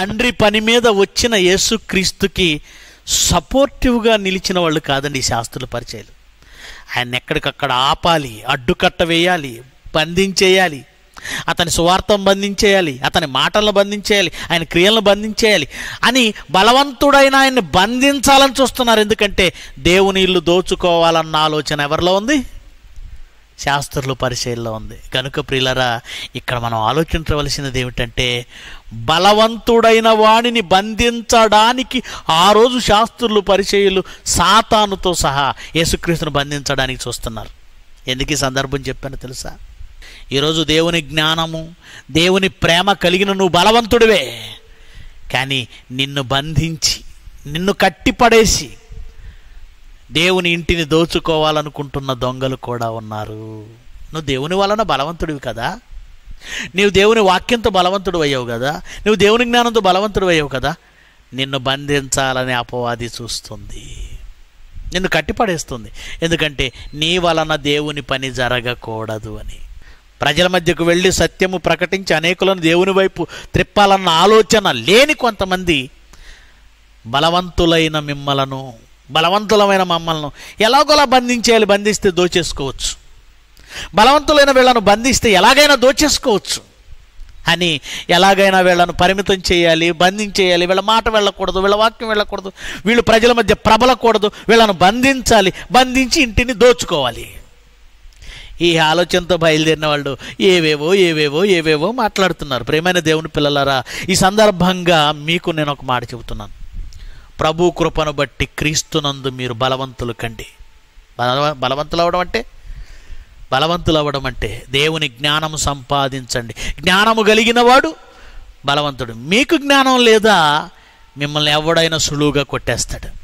తండ్రి పని మీద వచ్చిన యేసుక్రీస్తుకి సపోర్టివ్గా నిలిచిన వాళ్ళు కాదండి శాస్త్రుల పరిచయాలు ఆయన ఎక్కడికక్కడ ఆపాలి అడ్డుకట్ట వేయాలి బంధించేయాలి అతని సువార్థం బంధించేయాలి అతని మాటలను బంధించేయాలి ఆయన క్రియలను బంధించేయాలి అని బలవంతుడైన ఆయన్ని బంధించాలని చూస్తున్నారు ఎందుకంటే దేవుని ఇల్లు దోచుకోవాలన్న ఆలోచన ఎవరిలో ఉంది శాస్త్రులు పరిచయంలో ఉంది కనుక ప్రియులరా ఇక్కడ మనం ఆలోచించవలసినది ఏమిటంటే బలవంతుడైన వాణిని బంధించడానికి ఆ రోజు శాస్త్రులు పరిచయులు సాతానుతో సహా యేసుక్రీస్తును బంధించడానికి చూస్తున్నారు ఎందుకు ఈ సందర్భం చెప్పాను తెలుసా ఈరోజు దేవుని జ్ఞానము దేవుని ప్రేమ కలిగిన నువ్వు బలవంతుడివే కానీ నిన్ను బంధించి నిన్ను కట్టిపడేసి దేవుని ఇంటిని దోచుకోవాలనుకుంటున్న దొంగలు కూడా ఉన్నారు నువ్వు దేవుని వలన బలవంతుడివి కదా నీవు దేవుని వాక్యంతో బలవంతుడు అయ్యావు కదా నువ్వు దేవుని జ్ఞానంతో బలవంతుడు అయ్యావు కదా నిన్ను బంధించాలని అపవాది చూస్తుంది నిన్ను కట్టిపడేస్తుంది ఎందుకంటే నీ వలన దేవుని పని జరగకూడదు అని ప్రజల మధ్యకు వెళ్ళి సత్యము ప్రకటించి అనేకులను దేవుని వైపు త్రిప్పాలన్న ఆలోచన లేని కొంతమంది బలవంతులైన మిమ్మలను బలవంతులమైన మమ్మల్ని ఎలాగోలా బంధించేయాలి బంధిస్తే దోచేసుకోవచ్చు బలవంతులైన వీళ్ళను బంధిస్తే ఎలాగైనా దోచేసుకోవచ్చు అని ఎలాగైనా వీళ్ళను పరిమితం చేయాలి బంధించేయాలి వీళ్ళ మాట వెళ్ళకూడదు వీళ్ళ వాక్యం వెళ్ళకూడదు వీళ్ళు ప్రజల మధ్య ప్రబలకూడదు వీళ్ళను బంధించాలి బంధించి ఇంటిని దోచుకోవాలి ఈ ఆలోచనతో బయలుదేరిన వాళ్ళు ఏవేవో ఏవేవో ఏవేవో మాట్లాడుతున్నారు ప్రేమైన దేవుని పిల్లలారా ఈ సందర్భంగా మీకు నేను ఒక మాట చెబుతున్నాను ప్రభు కృపను బట్టి క్రీస్తునందు మీరు బలవంతులు కండి బల బలవంతులు అవడం అంటే బలవంతులు అవ్వడం అంటే దేవుని జ్ఞానం సంపాదించండి జ్ఞానము కలిగిన వాడు బలవంతుడు మీకు జ్ఞానం లేదా మిమ్మల్ని ఎవడైనా సులువుగా కొట్టేస్తాడు